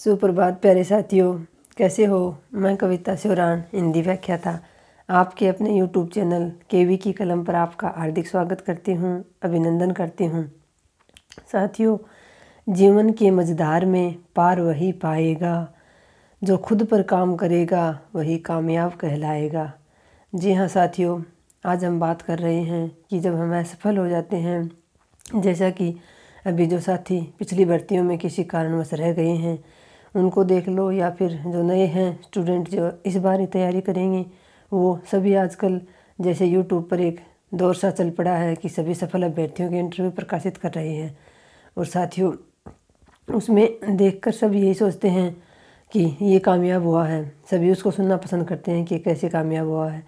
सुप्रभात प्यारे साथियों कैसे हो मैं कविता सिवरान हिंदी व्याख्या था आपके अपने यूट्यूब चैनल के वी की कलम पर आपका हार्दिक स्वागत करती हूँ अभिनंदन करती हूँ साथियों जीवन के मझधार में पार वही पाएगा जो खुद पर काम करेगा वही कामयाब कहलाएगा जी हाँ साथियों आज हम बात कर रहे हैं कि जब हम असफल हो जाते हैं जैसा कि अभी जो साथी पिछली भर्तियों में किसी कारणवश रह गए हैं उनको देख लो या फिर जो नए हैं स्टूडेंट जो इस बार तैयारी करेंगे वो सभी आजकल जैसे यूट्यूब पर एक दौर सा चल पड़ा है कि सभी सफल अभ्यर्थियों के इंटरव्यू प्रकाशित कर रहे हैं और साथियों उसमें देखकर सब यही सोचते हैं कि ये कामयाब हुआ है सभी उसको सुनना पसंद करते हैं कि कैसे कामयाब हुआ है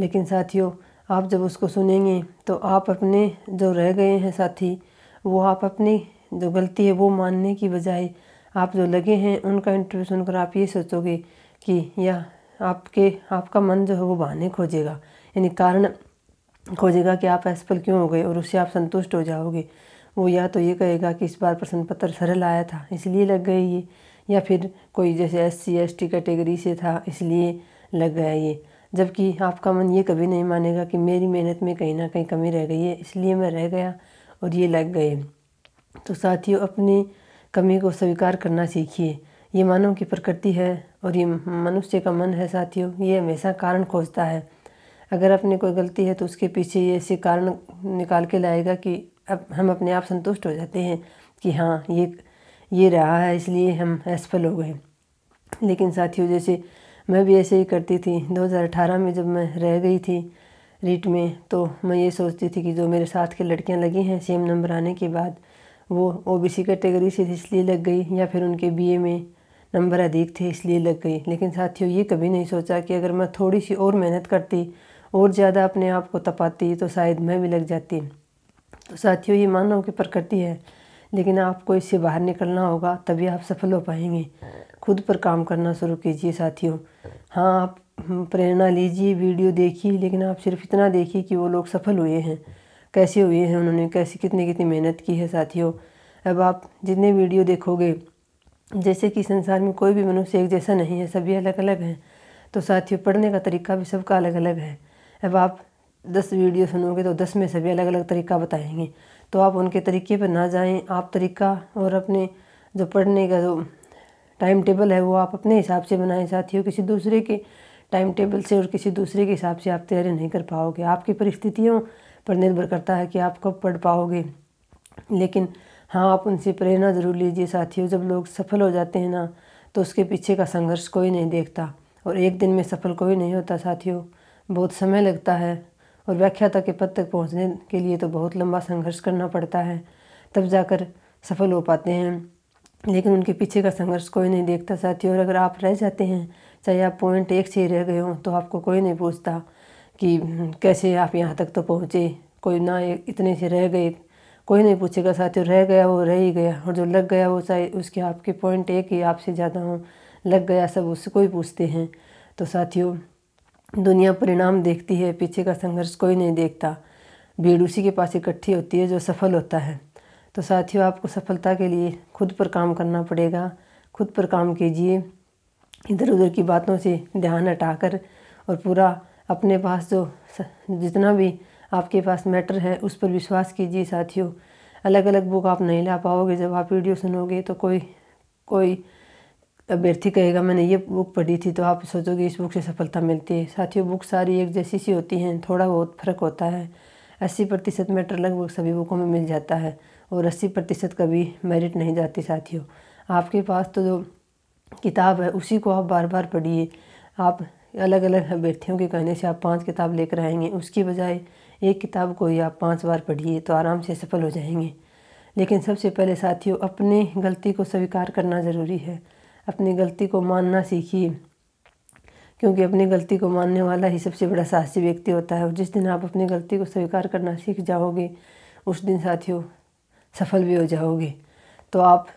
लेकिन साथियों आप जब उसको सुनेंगे तो आप अपने जो रह गए हैं साथी वो आप अपनी जो गलती है वो मानने की बजाय आप जो लगे हैं उनका इंटरव्यू सुनकर आप ये सोचोगे कि या आपके आपका मन जो है वो बहाने खोजेगा यानी कारण खोजेगा कि आप असफल क्यों हो गए और उससे आप संतुष्ट हो जाओगे वो या तो ये कहेगा कि इस बार प्रश्न पत्र सरल आया था इसलिए लग गए ये या फिर कोई जैसे S C S T category से था इसलिए लग गया ये जबकि आपका मन ये कभी नहीं मानेगा कि मेरी मेहनत में कहीं ना कहीं कमी रह गई है इसलिए मैं रह गया और ये लग गए तो साथियों अपने कमी को स्वीकार करना सीखिए ये मानव की प्रकृति है और ये मनुष्य का मन है साथियों ये हमेशा कारण खोजता है अगर अपनी कोई गलती है तो उसके पीछे ये ऐसे कारण निकाल के लाएगा कि अब हम अपने आप संतुष्ट हो जाते हैं कि हाँ ये ये रहा है इसलिए हम असफल हो गए लेकिन साथियों जैसे मैं भी ऐसे ही करती थी 2018 में जब मैं रह गई थी रीट में तो मैं ये सोचती थी कि जो मेरे साथ के लड़कियां लगी हैं सेम नंबर आने के बाद वो ओबीसी कैटेगरी से इसलिए लग गई या फिर उनके बीए में नंबर अधिक थे इसलिए लग गई लेकिन साथियों ये कभी नहीं सोचा कि अगर मैं थोड़ी सी और मेहनत करती और ज़्यादा अपने आप को तपाती तो शायद मैं भी लग जाती तो साथियों ये मानव की प्रकृति है लेकिन आपको इससे बाहर निकलना होगा तभी आप सफल हो पाएंगे खुद पर काम करना शुरू कीजिए साथियों हाँ आप हम्म, प्रेरणा लीजिए वीडियो देखिए लेकिन आप सिर्फ इतना देखिए कि वो लोग सफल हुए हैं कैसे हुए हैं उन्होंने कैसी कितनी कितनी मेहनत की है साथियों अब आप जितने वीडियो देखोगे जैसे कि संसार में कोई भी मनुष्य एक जैसा नहीं है सभी अलग अलग हैं तो साथियों पढ़ने का तरीका भी सबका अलग अलग है अब आप दस वीडियो सुनोगे तो दस में सभी अलग अलग तरीका बताएंगे तो आप उनके तरीके पर ना जाएं आप तरीका और अपने जो पढ़ने का जो टाइम टेबल है वो आप अपने हिसाब से बनाएं साथियों किसी दूसरे के टाइम टेबल से और किसी दूसरे के हिसाब से आप तैयारी नहीं कर पाओगे आपकी परिस्थितियों पर निर्भर करता है कि आप कब पढ़ पाओगे लेकिन हाँ आप उनसे प्रेरणा जरूर लीजिए साथियों जब लोग सफल हो जाते हैं ना तो उसके पीछे का संघर्ष कोई नहीं देखता और एक दिन में सफल कोई नहीं होता साथियों बहुत समय लगता है और व्याख्याता के पद तक पहुँचने के लिए तो बहुत लंबा संघर्ष करना पड़ता है तब जाकर सफल हो पाते हैं लेकिन उनके पीछे का संघर्ष कोई नहीं देखता साथियों और अगर आप रह जाते हैं चाहे आप पॉइंट एक से रह गए हों तो आपको कोई नहीं पूछता कि कैसे आप यहाँ तक तो पहुँचे कोई ना इतने से रह गए कोई नहीं पूछेगा साथियों रह गया वो रह ही गया और जो लग गया वो चाहे उसके आपके पॉइंट एक ही आपसे ज़्यादा हो लग गया सब उससे कोई पूछते हैं तो साथियों दुनिया परिणाम देखती है पीछे का संघर्ष कोई नहीं देखता भीड़ उसी के पास इकट्ठी होती है जो सफल होता है तो साथियों आपको सफलता के लिए खुद पर काम करना पड़ेगा खुद पर काम कीजिए इधर उधर की बातों से ध्यान हटाकर और पूरा अपने पास जो जितना भी आपके पास मैटर है उस पर विश्वास कीजिए साथियों अलग अलग बुक आप नहीं ला पाओगे जब आप वीडियो सुनोगे तो कोई कोई अभ्यर्थी कहेगा मैंने ये बुक पढ़ी थी तो आप सोचोगे इस बुक से सफलता मिलती है साथियों बुक सारी एक जैसी सी होती हैं थोड़ा बहुत फ़र्क होता है अस्सी प्रतिशत मैटर लगभग सभी बुकों में मिल जाता है और अस्सी प्रतिशत कभी मेरिट नहीं जाती साथियों आपके पास तो जो किताब है उसी को आप बार बार पढ़िए आप अलग अलग अभ्यर्थियों के कहने से आप पांच किताब लेकर आएंगे उसकी बजाय एक किताब को ही आप पाँच बार पढ़िए तो आराम से सफल हो जाएंगे लेकिन सबसे पहले साथियों अपनी गलती को स्वीकार करना ज़रूरी है अपनी गलती को मानना सीखिए क्योंकि अपनी गलती को मानने वाला ही सबसे बड़ा साहसी व्यक्ति होता है और जिस दिन आप अपनी गलती को स्वीकार करना सीख जाओगे उस दिन साथियों सफल भी हो जाओगे तो आप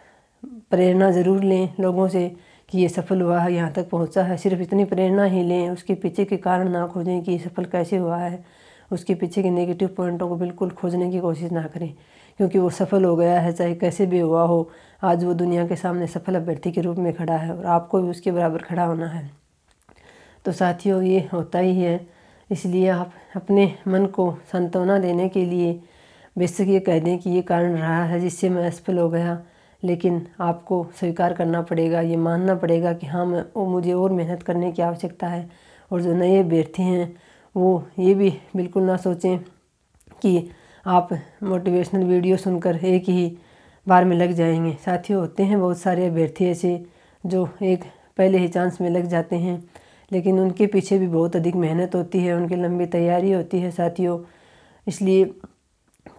प्रेरणा ज़रूर लें लोगों से कि ये सफल हुआ है यहाँ तक पहुँचा है सिर्फ इतनी प्रेरणा ही लें उसके पीछे के कारण ना खोजें कि ये सफल कैसे हुआ है उसके पीछे के नेगेटिव पॉइंटों को बिल्कुल खोजने की कोशिश ना करें क्योंकि वो सफल हो गया है चाहे कैसे भी हुआ हो आज वो दुनिया के सामने सफल अभ्यर्थी के रूप में खड़ा है और आपको भी उसके बराबर खड़ा होना है तो साथियों ये होता ही है इसलिए आप अपने मन को सांत्वना देने के लिए बेशक ये कह दें कि ये कारण रहा है जिससे मैं असफल हो गया लेकिन आपको स्वीकार करना पड़ेगा ये मानना पड़ेगा कि हाँ मैं ओ, मुझे और मेहनत करने की आवश्यकता है और जो नए अभ्यर्थी हैं वो ये भी बिल्कुल ना सोचें कि आप मोटिवेशनल वीडियो सुनकर एक ही बार में लग जाएंगे साथियों होते हैं बहुत सारे अभ्यर्थी ऐसे जो एक पहले ही चांस में लग जाते हैं लेकिन उनके पीछे भी बहुत अधिक मेहनत होती है उनकी लंबी तैयारी होती है साथियों इसलिए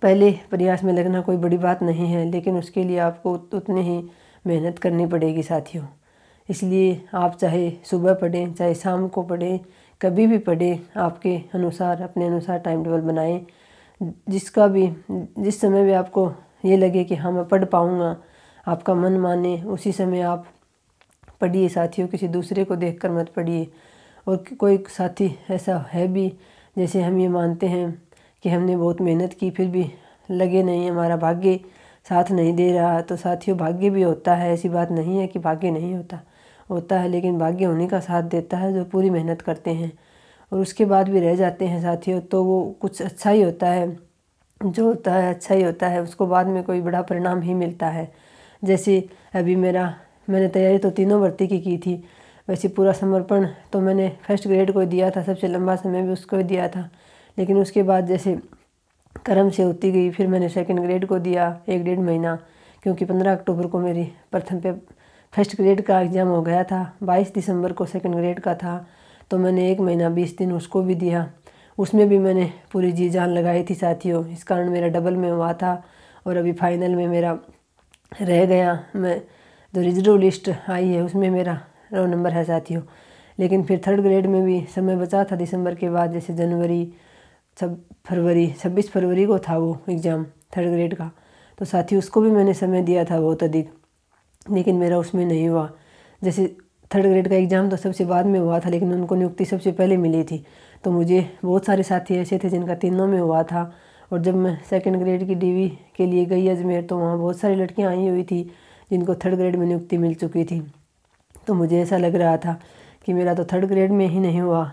पहले प्रयास में लगना कोई बड़ी बात नहीं है लेकिन उसके लिए आपको उतनी ही मेहनत करनी पड़ेगी साथियों इसलिए आप चाहे सुबह पढ़ें चाहे शाम को पढ़ें कभी भी पढ़ें आपके अनुसार अपने अनुसार टाइम टेबल बनाएं जिसका भी जिस समय भी आपको ये लगे कि हाँ मैं पढ़ पाऊँगा आपका मन माने उसी समय आप पढ़िए साथियों किसी दूसरे को देख कर मत पढ़िए और कोई साथी ऐसा है भी जैसे हम ये मानते हैं कि हमने बहुत मेहनत की फिर भी लगे नहीं हमारा भाग्य साथ नहीं दे रहा तो साथियों भाग्य भी होता है ऐसी बात नहीं है कि भाग्य नहीं होता होता है लेकिन भाग्य होने का साथ देता है जो पूरी मेहनत करते हैं और उसके बाद भी रह जाते हैं साथियों तो वो कुछ अच्छा ही होता है जो होता है अच्छा ही होता है उसको बाद में कोई बड़ा परिणाम ही मिलता है जैसे अभी मेरा मैंने तैयारी तो तीनों भर्ती की की थी वैसे पूरा समर्पण तो मैंने फर्स्ट ग्रेड को दिया था सबसे लंबा समय भी उसको दिया था लेकिन उसके बाद जैसे कर्म से होती गई फिर मैंने सेकेंड ग्रेड को दिया एक डेढ़ महीना क्योंकि पंद्रह अक्टूबर को मेरी प्रथम पे फर्स्ट ग्रेड का एग्ज़ाम हो गया था बाईस दिसंबर को सेकेंड ग्रेड का था तो मैंने एक महीना बीस दिन उसको भी दिया उसमें भी मैंने पूरी जी जान लगाई थी साथियों इस कारण मेरा डबल में हुआ था और अभी फाइनल में मेरा रह गया मैं जो रिजर्व लिस्ट आई है उसमें मेरा रो नंबर है साथियों लेकिन फिर थर्ड ग्रेड में भी समय बचा था दिसंबर के बाद जैसे जनवरी सब फरवरी छब्बीस फरवरी को था वो एग्ज़ाम थर्ड ग्रेड का तो साथ ही उसको भी मैंने समय दिया था बहुत अधिक लेकिन मेरा उसमें नहीं हुआ जैसे थर्ड ग्रेड का एग्ज़ाम तो सबसे बाद में हुआ था लेकिन उनको नियुक्ति सबसे पहले मिली थी तो मुझे बहुत सारे साथी ऐसे थे जिनका तीनों में हुआ था और जब मैं सेकेंड ग्रेड की डी के लिए गई अजमेर तो वहाँ बहुत सारी लड़कियाँ आई हुई थी जिनको थर्ड ग्रेड में नियुक्ति मिल चुकी थी तो मुझे ऐसा लग रहा था कि मेरा तो थर्ड ग्रेड में ही नहीं हुआ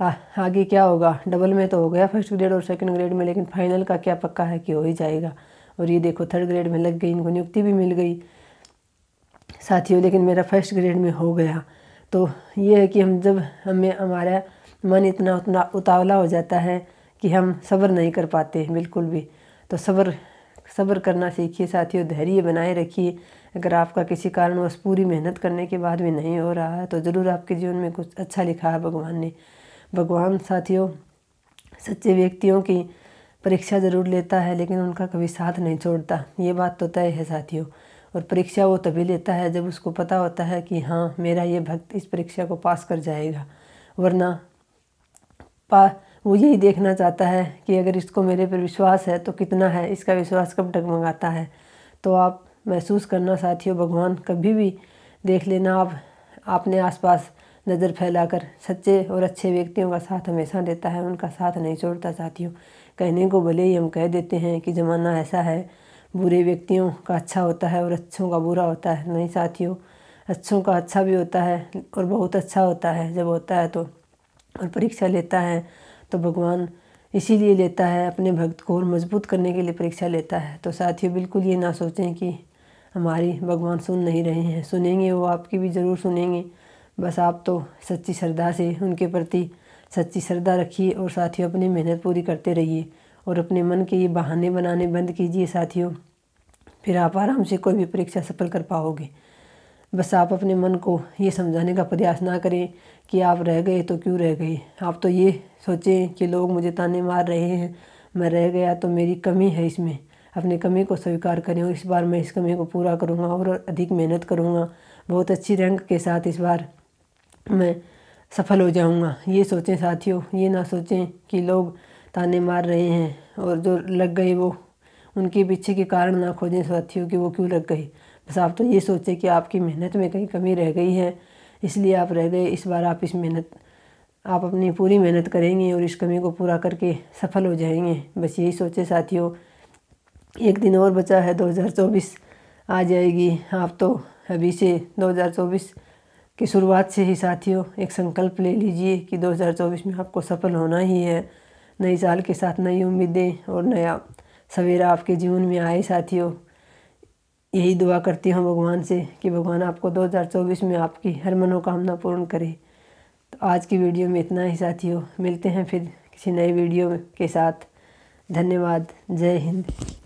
आ, आगे क्या होगा डबल में तो हो गया फर्स्ट ग्रेड और सेकंड ग्रेड में लेकिन फाइनल का क्या पक्का है कि हो ही जाएगा और ये देखो थर्ड ग्रेड में लग गई इनको नियुक्ति भी मिल गई साथियों लेकिन मेरा फर्स्ट ग्रेड में हो गया तो ये है कि हम जब हमें हमारा मन इतना उतना उतावला हो जाता है कि हम सब्र नहीं कर पाते बिल्कुल भी तो सब्र सब्र करना सीखिए साथियों धैर्य बनाए रखिए अगर आपका किसी कारणवश पूरी मेहनत करने के बाद भी नहीं हो रहा है तो ज़रूर आपके जीवन में कुछ अच्छा लिखा है भगवान ने भगवान साथियों सच्चे व्यक्तियों की परीक्षा ज़रूर लेता है लेकिन उनका कभी साथ नहीं छोड़ता ये बात तो तय है साथियों और परीक्षा वो तभी लेता है जब उसको पता होता है कि हाँ मेरा ये भक्त इस परीक्षा को पास कर जाएगा वरना पा वो यही देखना चाहता है कि अगर इसको मेरे पर विश्वास है तो कितना है इसका विश्वास कब डगमगाता है तो आप महसूस करना साथियों भगवान कभी भी देख लेना आप अपने आसपास नज़र फैलाकर सच्चे और अच्छे व्यक्तियों का साथ हमेशा देता है उनका साथ नहीं छोड़ता साथियों कहने को भले ही हम कह देते हैं कि ज़माना ऐसा है बुरे व्यक्तियों का अच्छा होता है और अच्छों का बुरा होता है नहीं साथियों अच्छों का अच्छा भी होता है और बहुत अच्छा होता है जब होता है तो और परीक्षा लेता है तो भगवान इसीलिए लेता है अपने भक्त को और मजबूत करने के लिए परीक्षा लेता है तो साथियों बिल्कुल ये ना सोचें कि हमारी भगवान सुन नहीं रहे हैं सुनेंगे वो आपकी भी ज़रूर सुनेंगे बस आप तो सच्ची श्रद्धा से उनके प्रति सच्ची श्रद्धा रखिए और साथियों अपनी मेहनत पूरी करते रहिए और अपने मन के ये बहाने बनाने बंद कीजिए साथियों फिर आप आराम से कोई भी परीक्षा सफल कर पाओगे बस आप अपने मन को ये समझाने का प्रयास ना करें कि आप रह गए तो क्यों रह गए आप तो ये सोचें कि लोग मुझे ताने मार रहे हैं मैं रह गया तो मेरी कमी है इसमें अपनी कमी को स्वीकार करें और इस बार मैं इस कमी को पूरा करूँगा और अधिक मेहनत करूँगा बहुत अच्छी रैंक के साथ इस बार मैं सफल हो जाऊंगा ये सोचें साथियों ये ना सोचें कि लोग ताने मार रहे हैं और जो लग गए वो उनके पीछे के कारण ना खोजें साथियों कि वो क्यों लग गए बस आप तो ये सोचें कि आपकी मेहनत में कहीं कमी रह गई है इसलिए आप रह गए इस बार आप इस मेहनत आप अपनी पूरी मेहनत करेंगे और इस कमी को पूरा करके सफल हो जाएंगे बस यही सोचें साथियों एक दिन और बचा है 2024 आ जाएगी आप तो अभी से 2024 कि शुरुआत से ही साथियों एक संकल्प ले लीजिए कि 2024 में आपको सफल होना ही है नए साल के साथ नई उम्मीदें और नया सवेरा आपके जीवन में आए साथियों यही दुआ करती हूँ भगवान से कि भगवान आपको 2024 में आपकी हर मनोकामना पूर्ण करे तो आज की वीडियो में इतना ही साथियों मिलते हैं फिर किसी नए वीडियो के साथ धन्यवाद जय हिंद